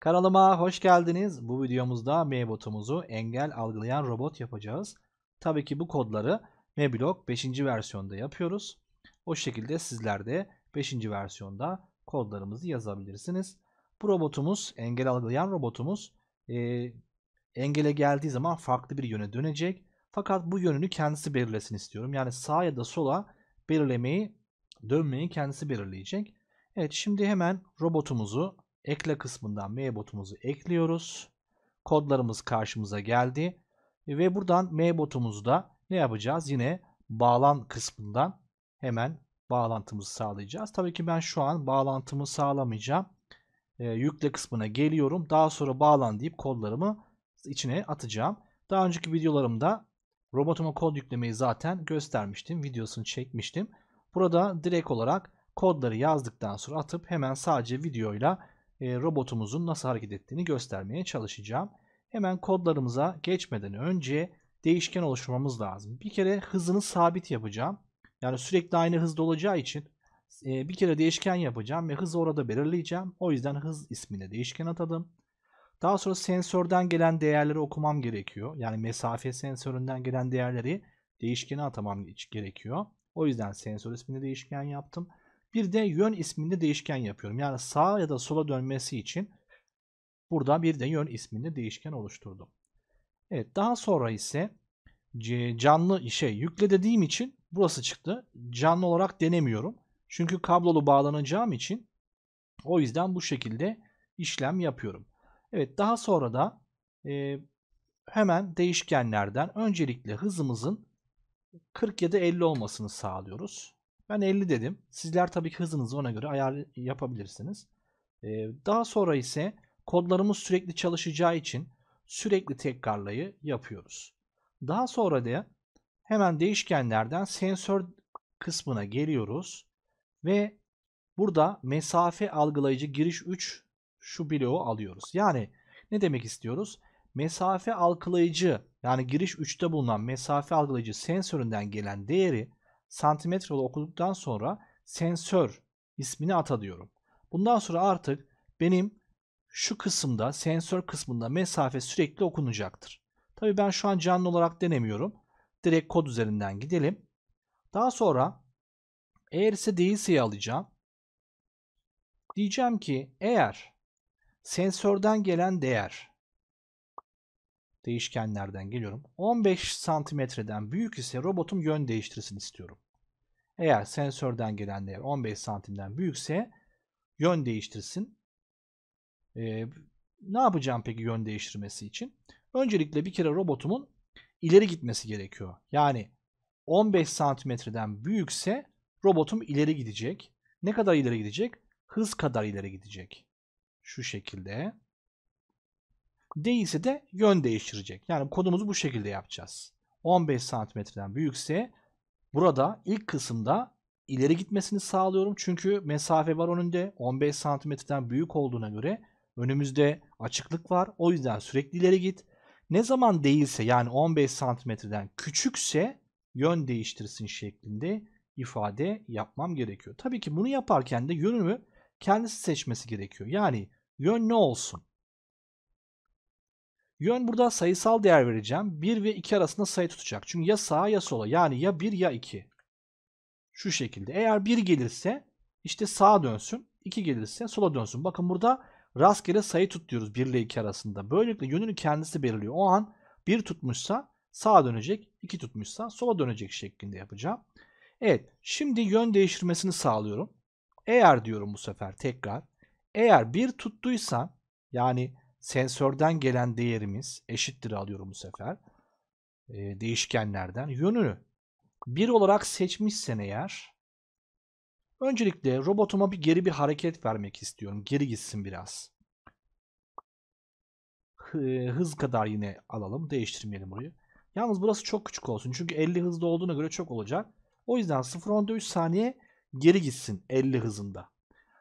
Kanalıma hoş geldiniz. Bu videomuzda Mebot'umuzu engel algılayan robot yapacağız. Tabii ki bu kodları Meblock 5. versiyonda yapıyoruz. O şekilde sizler de 5. versiyonda kodlarımızı yazabilirsiniz. Bu robotumuz, engel algılayan robotumuz e, engele geldiği zaman farklı bir yöne dönecek. Fakat bu yönünü kendisi belirlesin istiyorum. Yani sağa ya da sola belirlemeyi, dönmeyi kendisi belirleyecek. Evet şimdi hemen robotumuzu ekle kısmından mailbotumuzu ekliyoruz. Kodlarımız karşımıza geldi. Ve buradan mailbotumuzu da ne yapacağız? Yine bağlan kısmından hemen bağlantımızı sağlayacağız. Tabii ki ben şu an bağlantımı sağlamayacağım. E, yükle kısmına geliyorum. Daha sonra bağlan deyip kodlarımı içine atacağım. Daha önceki videolarımda robotuma kod yüklemeyi zaten göstermiştim. Videosunu çekmiştim. Burada direkt olarak kodları yazdıktan sonra atıp hemen sadece videoyla e, robotumuzun nasıl hareket ettiğini göstermeye çalışacağım. Hemen kodlarımıza geçmeden önce değişken oluşturmamız lazım. Bir kere hızını sabit yapacağım. Yani sürekli aynı hızda olacağı için e, bir kere değişken yapacağım ve hızı orada belirleyeceğim. O yüzden hız ismine değişken atadım. Daha sonra sensörden gelen değerleri okumam gerekiyor. Yani mesafe sensöründen gelen değerleri değişkene atamam gerekiyor. O yüzden sensör ismini değişken yaptım. Bir de yön isminde değişken yapıyorum. Yani sağa ya da sola dönmesi için burada bir de yön isminde değişken oluşturdum. Evet daha sonra ise canlı şey yükle dediğim için burası çıktı. Canlı olarak denemiyorum. Çünkü kablolu bağlanacağım için o yüzden bu şekilde işlem yapıyorum. Evet daha sonra da e, hemen değişkenlerden öncelikle hızımızın 40 ya da 50 olmasını sağlıyoruz. Ben 50 dedim. Sizler tabii ki hızınızı ona göre ayar yapabilirsiniz. Ee, daha sonra ise kodlarımız sürekli çalışacağı için sürekli tekrarlayı yapıyoruz. Daha sonra da hemen değişkenlerden sensör kısmına geliyoruz ve burada mesafe algılayıcı giriş 3 şu bloğu alıyoruz. Yani ne demek istiyoruz? Mesafe algılayıcı yani giriş 3'te bulunan mesafe algılayıcı sensöründen gelen değeri santimetre yolu okuduktan sonra sensör ismini ata diyorum. Bundan sonra artık benim şu kısımda sensör kısmında mesafe sürekli okunacaktır. Tabi ben şu an canlı olarak denemiyorum. Direkt kod üzerinden gidelim. Daha sonra eğer ise değilse'yi alacağım. Diyeceğim ki eğer sensörden gelen değer değişkenlerden geliyorum. 15 santimetreden büyük ise robotum yön değiştirsin istiyorum. Eğer sensörden gelen değer 15 santimden büyükse yön değiştirsin. Ee, ne yapacağım peki yön değiştirmesi için? Öncelikle bir kere robotumun ileri gitmesi gerekiyor. Yani 15 santimetreden büyükse robotum ileri gidecek. Ne kadar ileri gidecek? Hız kadar ileri gidecek. Şu şekilde. Değilse de yön değiştirecek. Yani kodumuzu bu şekilde yapacağız. 15 santimetreden büyükse burada ilk kısımda ileri gitmesini sağlıyorum. Çünkü mesafe var önünde. 15 santimetreden büyük olduğuna göre önümüzde açıklık var. O yüzden sürekli ileri git. Ne zaman değilse yani 15 santimetreden küçükse yön değiştirsin şeklinde ifade yapmam gerekiyor. Tabii ki bunu yaparken de yönümü kendisi seçmesi gerekiyor. Yani yön ne olsun? Yön burada sayısal değer vereceğim. 1 ve 2 arasında sayı tutacak. Çünkü ya sağa ya sola. Yani ya 1 ya 2. Şu şekilde. Eğer 1 gelirse işte sağa dönsün. 2 gelirse sola dönsün. Bakın burada rastgele sayı tut diyoruz 1 ile 2 arasında. Böylelikle yönünü kendisi belirliyor. O an 1 tutmuşsa sağa dönecek, 2 tutmuşsa sola dönecek şeklinde yapacağım. Evet, şimdi yön değiştirmesini sağlıyorum. Eğer diyorum bu sefer tekrar, eğer 1 tuttuysa yani sensörden gelen değerimiz eşittir alıyorum bu sefer. E, değişkenlerden yönü bir olarak seçmişsen eğer öncelikle robotuma bir geri bir hareket vermek istiyorum. Geri gitsin biraz. E, hız kadar yine alalım. Değiştirmeyelim burayı. Yalnız burası çok küçük olsun. Çünkü 50 hızda olduğuna göre çok olacak. O yüzden 0.13 saniye geri gitsin 50 hızında.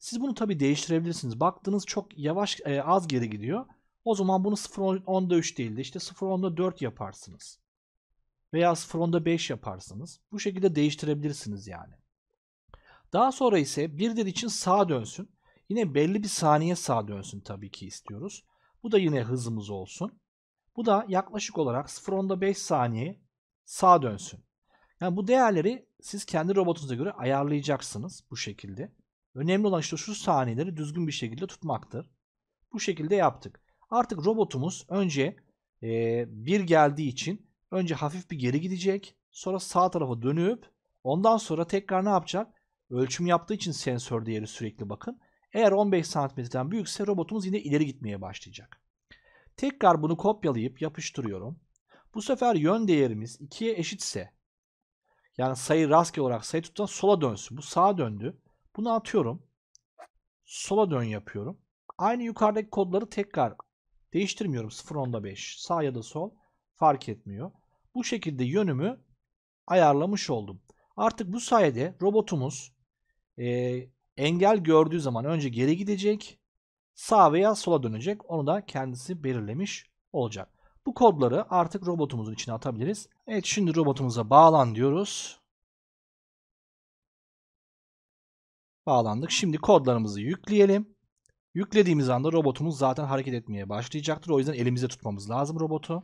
Siz bunu tabi değiştirebilirsiniz. Baktınız çok yavaş e, az geri gidiyor. O zaman bunu 0.10'da 3 değil de işte 0.10'da 4 yaparsınız. Veya 0.10'da 5 yaparsınız. Bu şekilde değiştirebilirsiniz yani. Daha sonra ise bir dil için sağa dönsün. Yine belli bir saniye sağa dönsün tabii ki istiyoruz. Bu da yine hızımız olsun. Bu da yaklaşık olarak 0.10'da 5 saniye sağa dönsün. Yani bu değerleri siz kendi robotunuza göre ayarlayacaksınız bu şekilde. Önemli olan işte şu saniyeleri düzgün bir şekilde tutmaktır. Bu şekilde yaptık. Artık robotumuz önce e, bir geldiği için önce hafif bir geri gidecek. Sonra sağ tarafa dönüp ondan sonra tekrar ne yapacak? Ölçüm yaptığı için sensör değeri sürekli bakın. Eğer 15 santimetreden büyükse robotumuz yine ileri gitmeye başlayacak. Tekrar bunu kopyalayıp yapıştırıyorum. Bu sefer yön değerimiz 2'ye eşitse yani sayı rastgele olarak sayı tutan sola dönsün. Bu sağa döndü. Bunu atıyorum. Sola dön yapıyorum. Aynı yukarıdaki kodları tekrar değiştirmiyorum. 0, 10'da 5. Sağ ya da sol fark etmiyor. Bu şekilde yönümü ayarlamış oldum. Artık bu sayede robotumuz e, engel gördüğü zaman önce geri gidecek. Sağ veya sola dönecek. Onu da kendisi belirlemiş olacak. Bu kodları artık robotumuzun içine atabiliriz. Evet şimdi robotumuza bağlan diyoruz. bağlandık. Şimdi kodlarımızı yükleyelim. Yüklediğimiz anda robotumuz zaten hareket etmeye başlayacaktır. O yüzden elimize tutmamız lazım robotu.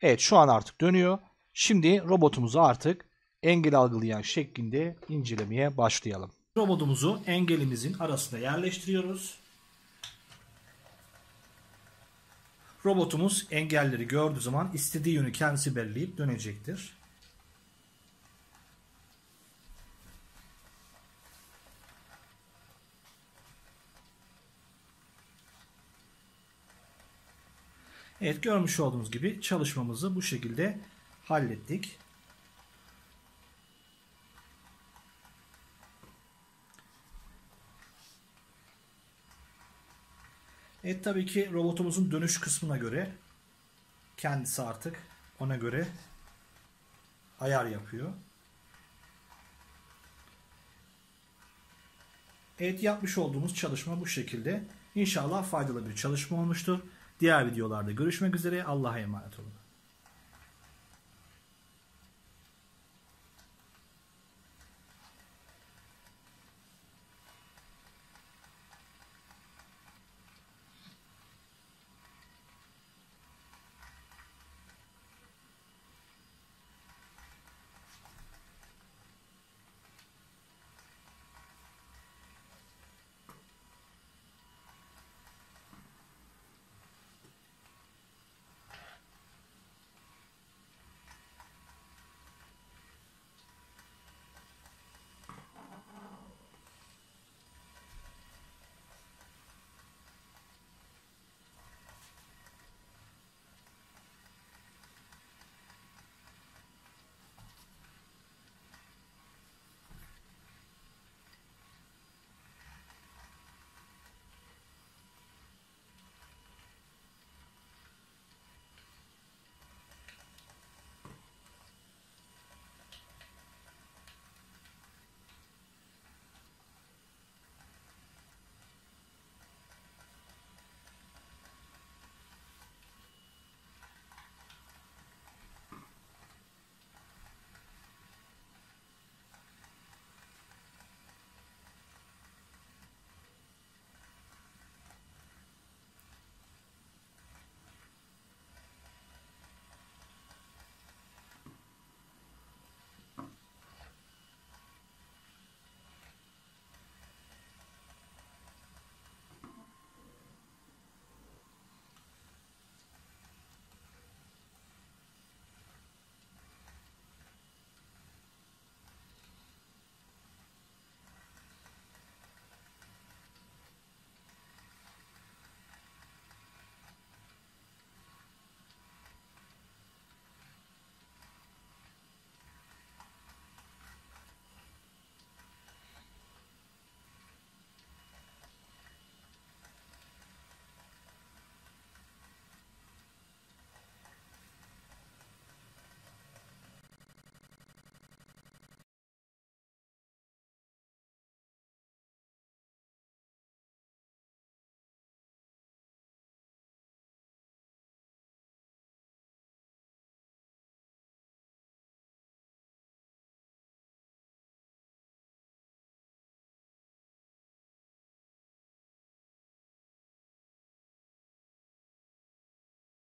Evet şu an artık dönüyor. Şimdi robotumuzu artık engel algılayan şeklinde incelemeye başlayalım. Robotumuzu engelimizin arasına yerleştiriyoruz. Robotumuz engelleri gördüğü zaman istediği yönü kendisi belirleyip dönecektir. Evet görmüş olduğunuz gibi çalışmamızı bu şekilde hallettik. Evet tabii ki robotumuzun dönüş kısmına göre kendisi artık ona göre ayar yapıyor. Evet yapmış olduğumuz çalışma bu şekilde. İnşallah faydalı bir çalışma olmuştur. Diğer videolarda görüşmek üzere. Allah'a emanet olun.